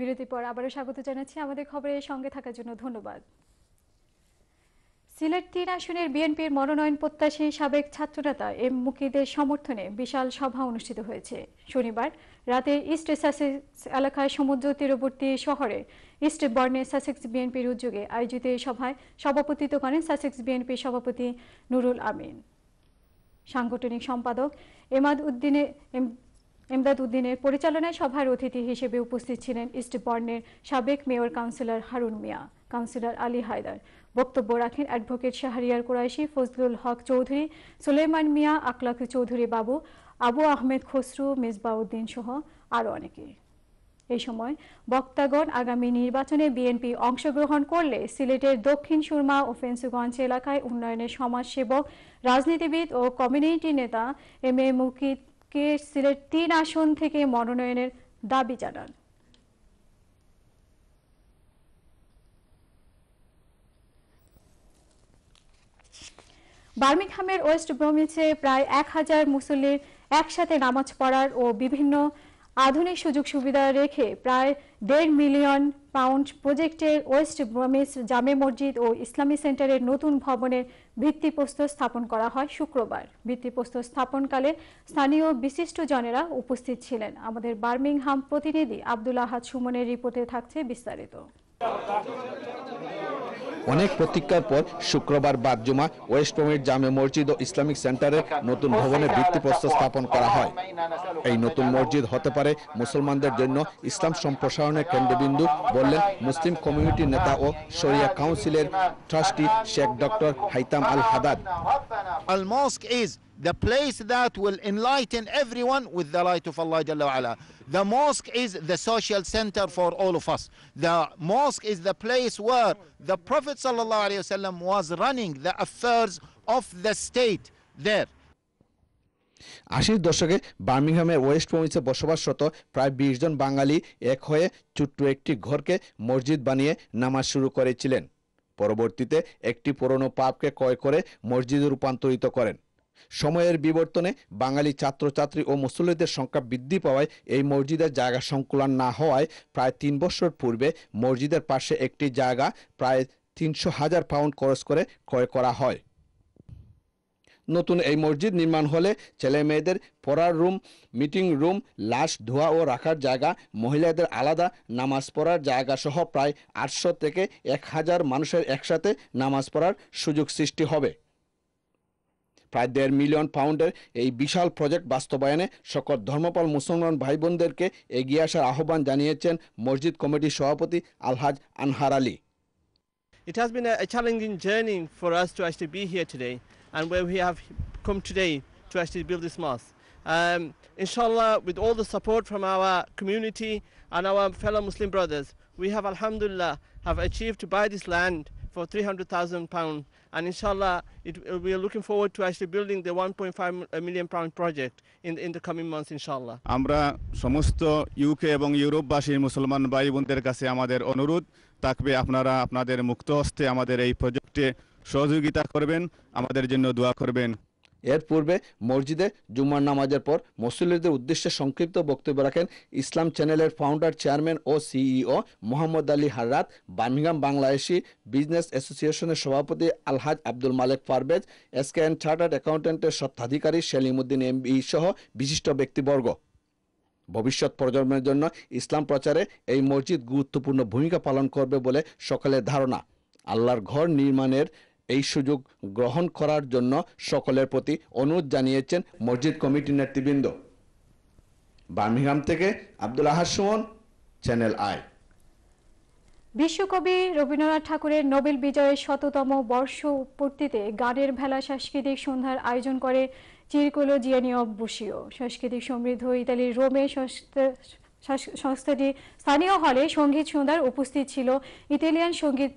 বিরতির পর আবারও স্বাগত জানাচ্ছি আমাদের খবরের সঙ্গে থাকার জন্য ধন্যবাদ সিলেট তিন আসনের বিএনপির মনোনয়ন প্রত্যাশী সাবেক ছাত্রনেতা এম মুকিদের সমর্থনে বিশাল সভা অনুষ্ঠিত হয়েছে শনিবার রাতে ইস্ট সাসেক্স এলাকায় সমুদ্র তীরবর্তী শহরে ইস্ট বর্ণে সাসেক্স বিএনপির উদ্যোগে আয়োজিত এই সভায় সভাপতিত্ব করেন সাসেক্স বিএনপির সভাপতি নুরুল আমিন সাংগঠনিক সম্পাদক এমাদ উদ্দিনে এমদাদ উদ্দিনের পরিচালনায় সভার অতিথি হিসেবে উপস্থিত ছিলেন বর্ণের সাবেক mayor councillor Harun Mia councillor Ali Haidar বক্তব্য রাখেন অ্যাডভোকেট শাহরিয়ার কোরাইশি ফজলুল হক চৌধুরী সুলেমান মিয়া আকলাক চৌধুরী বাবু আবু আহমেদ খসরু মেজবাউদ্দিন সহ আরও অনেকে এই সময় বক্তাগণ আগামী নির্বাচনে বিএনপি অংশগ্রহণ করলে সিলেটের দক্ষিণ সুরমা ও ফেন্সুগঞ্জ এলাকায় উন্নয়নের সমাজসেবক রাজনীতিবিদ ও কমিউনিটি নেতা এম এ মুকিত কে সিলেট তিন আসন থেকে মনোনয়নের দাবি জানান বার্মিংহামের ওয়েস্ট ব্রমিচে প্রায় এক হাজার মুসল্লির একসাথে নামাজ পড়ার ও বিভিন্ন আধুনিক সুযোগ সুবিধা রেখে প্রায় দেড় মিলিয়ন পাউন্ড প্রজেক্টের ওয়েস্ট ব্রমিস জামে মসজিদ ও ইসলামী সেন্টারের নতুন ভবনের ভিত্তিপ্রস্তর স্থাপন করা হয় শুক্রবার ভিত্তিপ্রস্তর স্থাপনকালে স্থানীয় বিশিষ্ট জনেরা উপস্থিত ছিলেন আমাদের বার্মিংহাম প্রতিনিধি আব্দুল সুমনের রিপোর্টে থাকছে বিস্তারিত অনেক প্রতীক্ষার পর শুক্রবার বাদ জুমা ওয়েস্ট পমের জামে মসজিদ ও ইসলামিক সেন্টারের নতুন ভবনে ভিত্তিপ্রস্তর স্থাপন করা হয় এই নতুন মসজিদ হতে পারে মুসলমানদের জন্য ইসলাম সম্প্রসারণের কেন্দ্রবিন্দু বললেন মুসলিম কমিউনিটি নেতা ও শরিয়া কাউন্সিলের trustee sheikh doctor Haitham al Haddad আল mosque is the place that will enlighten everyone with the light of Allah Jalla wa The mosque is the social center for all of us. The mosque is the place where the Prophet Sallallahu Alaihi was running the affairs of the state there. আশির দশকে বার্মিংহামে West পমিসে বসবাসরত প্রায় বিশ জন বাঙালি এক হয়ে ছোট্ট একটি ঘরকে মসজিদ বানিয়ে নামাজ শুরু করেছিলেন পরবর্তীতে একটি পুরনো পাপকে ক্রয় করে মসজিদে রূপান্তরিত করেন সময়ের বিবর্তনে বাঙালি ছাত্রছাত্রী ও মুসল্লিদের সংখ্যা বৃদ্ধি পাওয়ায় এই মসজিদের জায়গা সংকুলন না হওয়ায় প্রায় তিন বছর পূর্বে মসজিদের পাশে একটি জায়গা প্রায় তিনশো হাজার পাউন্ড খরচ করে ক্রয় করা হয় নতুন এই মসজিদ নির্মাণ হলে ছেলে মেয়েদের পড়ার রুম মিটিং রুম লাশ ধোয়া ও রাখার জায়গা মহিলাদের আলাদা নামাজ পড়ার জায়গা সহ প্রায় আটশো থেকে এক হাজার মানুষের একসাথে নামাজ পড়ার সুযোগ সৃষ্টি হবে প্রায় দেড় মিলিয়ন পাউন্ডের এই বিশাল প্রজেক্ট বাস্তবায়নে সকল ধর্মপাল মুসলমান ভাই বোনদেরকে এগিয়ে আসার আহ্বান জানিয়েছেন মসজিদ কমিটির সভাপতি আলহাজ আনহার Ali It has been a, challenging journey for us to actually be here today and where we have come today to actually build this mosque. Um, inshallah, with all the support from our community and our fellow Muslim brothers, we have, alhamdulillah, have achieved to buy this land for 300,000 pounds. And inshallah, it, we are looking forward to actually building the 1.5 million pound project in, in the coming months, inshallah. amra আমরা সমস্ত UK এবং ইউরোপবাসী মুসলমান ভাই বোনদের কাছে আমাদের অনুরোধ থাকবে আপনারা আপনাদের মুক্ত হস্তে আমাদের এই প্রজেক্টে সহযোগিতা করবেন আমাদের জন্য দোয়া করবেন এর পূর্বে মসজিদে জুমার নামাজের পর মুসল্লিদের উদ্দেশ্যে সংক্ষিপ্ত বক্তব্য রাখেন ইসলাম চ্যানেলের ফাউন্ডার চেয়ারম্যান ও CEO e Mohammad Ali Harrath Birmingham Bangladeshi business অ্যাসোসিয়েশনের সভাপতি আলহাজ আব্দুল মালেক পারভেজ এসকেএন চার্টার্ড অ্যাকাউন্ট্যান্টের স্বত্বাধিকারী সেলিমুদ্দিন এমবি সহ বিশিষ্ট ব্যক্তিবর্গ ভবিষ্যৎ প্রজন্মের জন্য ইসলাম প্রচারে এই মসজিদ গুরুত্বপূর্ণ ভূমিকা পালন করবে বলে সকলের ধারণা আল্লাহর ঘর নির্মাণের এই সুযোগ গ্রহণ করার জন্য সকলের প্রতি অনুরোধ জানিয়েছেন মসজিদ কমিটির নেতৃবৃন্দ বার্মিংহাম থেকে আব্দুল আহাদ সুমন চ্যানেল আই বিশ্বকবি রবীন্দ্রনাথ ঠাকুরের নোবেল বিজয়ের শততম বর্ষ পূর্তিতে গানের ভেলা সাংস্কৃতিক সন্ধ্যার আয়োজন করে চিরকুলো জিয়ানিও বসিও সাংস্কৃতিক সমৃদ্ধ ইতালির রোমে সংস্থাটি স্থানীয় হলে সঙ্গীত সুন্দর উপস্থিত ছিল ইতালিয়ান সঙ্গীত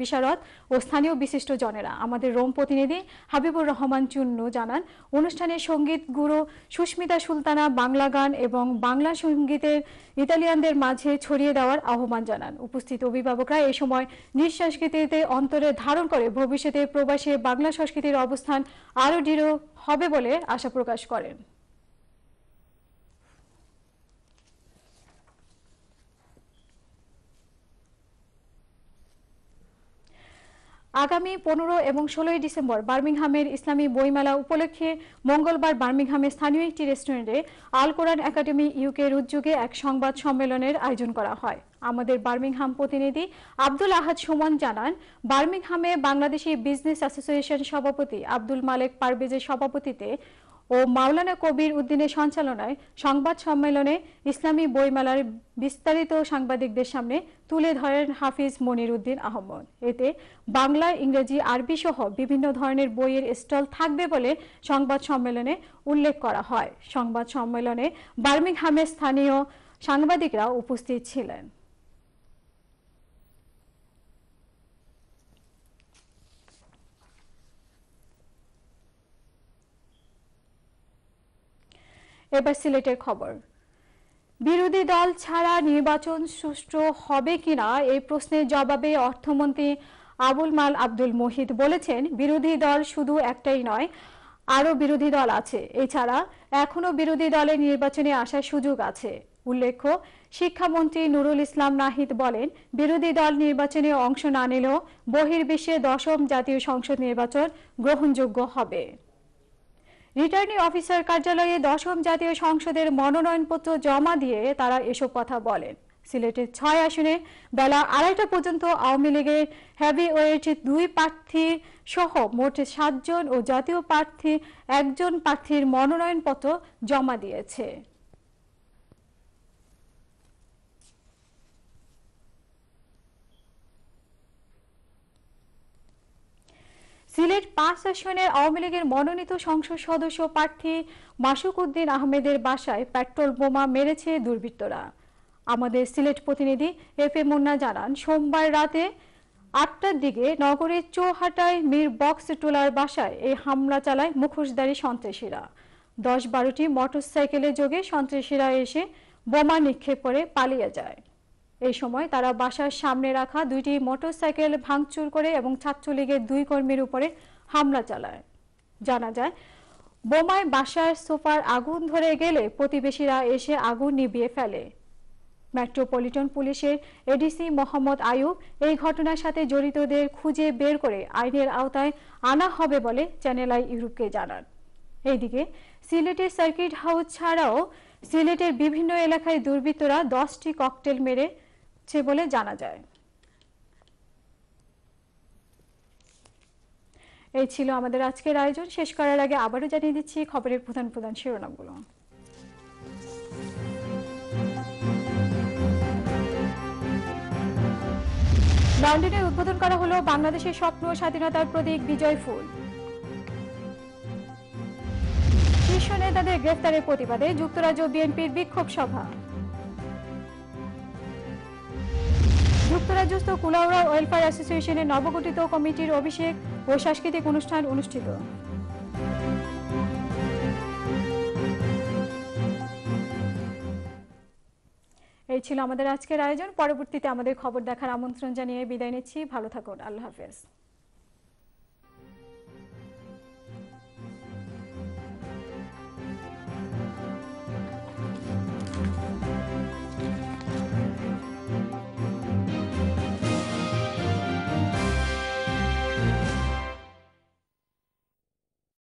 বিশারদ ও স্থানীয় বিশিষ্ট জনেরা আমাদের রোম প্রতিনিধি হাবিবুর রহমান চুন্নু জানান অনুষ্ঠানে সঙ্গীত গুরু সুস্মিতা সুলতানা বাংলা গান এবং বাংলা সঙ্গীতের ইতালিয়ানদের মাঝে ছড়িয়ে দেওয়ার আহ্বান জানান উপস্থিত অভিভাবকরা এই সময় নিজ সংস্কৃতিতে অন্তরে ধারণ করে ভবিষ্যতে প্রবাসে বাংলা সংস্কৃতির অবস্থান আরও দৃঢ় হবে বলে আশা প্রকাশ করেন আগামী পনেরো এবং ষোলোই ডিসেম্বর বার্মিংহামের ইসলামী বইমেলা উপলক্ষে মঙ্গলবার বার্মিংহামে স্থানীয় একটি রেস্টুরেন্টে আল কোরআন একাডেমি ইউকের উদ্যোগে এক সংবাদ সম্মেলনের আয়োজন করা হয় আমাদের বার্মিংহাম প্রতিনিধি আব্দুল আহাদ সুমন জানান বার্মিংহামে বাংলাদেশি বিজনেস অ্যাসোসিয়েশন সভাপতি আব্দুল মালেক পারভেজের সভাপতিতে ও মাওলানা কবির উদ্দিনের সঞ্চালনায় সংবাদ সম্মেলনে ইসলামী বইমেলার বিস্তারিত সাংবাদিকদের সামনে তুলে ধরেন হাফিজ মনির উদ্দিন আহমদ এতে বাংলা ইংরেজি আরবি সহ বিভিন্ন ধরনের বইয়ের স্টল থাকবে বলে সংবাদ সম্মেলনে উল্লেখ করা হয় সংবাদ সম্মেলনে বার্মিংহামের স্থানীয় সাংবাদিকরা উপস্থিত ছিলেন এবার সিলেটের খবর বিরোধী দল ছাড়া নির্বাচন সুষ্ঠু হবে কিনা এই প্রশ্নের জবাবে অর্থমন্ত্রী আবুল মাল আব্দুল মোহিত বলেছেন বিরোধী দল শুধু একটাই নয় আরও বিরোধী দল আছে এছাড়া এখনও বিরোধী দলের নির্বাচনে আসার সুযোগ আছে উল্লেখ্য শিক্ষামন্ত্রী নুরুল ইসলাম নাহিদ বলেন বিরোধী দল নির্বাচনে অংশ না নিলেও বহির্বিশ্বে দশম জাতীয় সংসদ নির্বাচন গ্রহণযোগ্য হবে রিটার্নিং অফিসার কার্যালয়ে দশম জাতীয় সংসদের মনোনয়নপত্র জমা দিয়ে তারা এসব কথা বলেন সিলেটের ছয় আসনে বেলা আড়াইটা পর্যন্ত আওয়ামী লীগের হ্যাভিওয়েট দুই প্রার্থী সহ মোট সাতজন ও জাতীয় প্রার্থী একজন প্রার্থীর মনোনয়নপত্র জমা দিয়েছে সিলেট পাঁচ আসনের আওয়ামী লীগের মনোনীত সংসদ সদস্য প্রার্থী মাসুক উদ্দিন আহমেদের বাসায় পেট্রোল বোমা মেরেছে দুর্বৃত্তরা আমাদের সিলেট প্রতিনিধি এফ এ মুন্না জানান সোমবার রাতে আটটার দিকে নগরের চৌহাটায় মীর বক্স টোলার বাসায় এই হামলা চালায় মুখোশধারী সন্ত্রাসীরা দশ বারোটি মোটরসাইকেলে যোগে সন্ত্রাসীরা এসে বোমা নিক্ষেপ করে পালিয়ে যায় এই সময় তারা বাসার সামনে রাখা দুইটি মোটরসাইকেল ভাঙচুর করে এবং ছাত্রলীগের দুই কর্মীর উপরে হামলা চালায় জানা যায় বোমায় বাসার সোফার আগুন ধরে গেলে প্রতিবেশীরা এসে আগুন নিভিয়ে ফেলে মেট্রোপলিটন পুলিশের এডিসি মোহাম্মদ আয়ুব এই ঘটনার সাথে জড়িতদের খুঁজে বের করে আইনের আওতায় আনা হবে বলে চ্যানেল আই ইউরোপকে জানান এইদিকে সিলেটের সার্কিট হাউস ছাড়াও সিলেটের বিভিন্ন এলাকায় দুর্বৃত্তরা দশটি ককটেল মেরে হচ্ছে বলে জানা যায় এই ছিল আমাদের আজকের আয়োজন শেষ করার আগে আবারও জানিয়ে দিচ্ছি খবরের প্রধান প্রধান শিরোনামগুলো লন্ডনে উদ্বোধন করা হলো বাংলাদেশের স্বপ্ন স্বাধীনতার প্রতীক বিজয় ফুল শীর্ষ নেতাদের গ্রেফতারের প্রতিবাদে যুক্তরাজ্য বিএনপির বিক্ষোভ সভা যুক্তরাজ্যস্থ কুলাউড়া ওয়েলফেয়ার অ্যাসোসিয়েশনের নবগঠিত কমিটির অভিষেক ও সাংস্কৃতিক অনুষ্ঠান অনুষ্ঠিত এই ছিল আমাদের আজকের আয়োজন পরবর্তীতে আমাদের খবর দেখার আমন্ত্রণ জানিয়ে বিদায় নিচ্ছি ভালো থাকুন আল্লাহ হাফেজ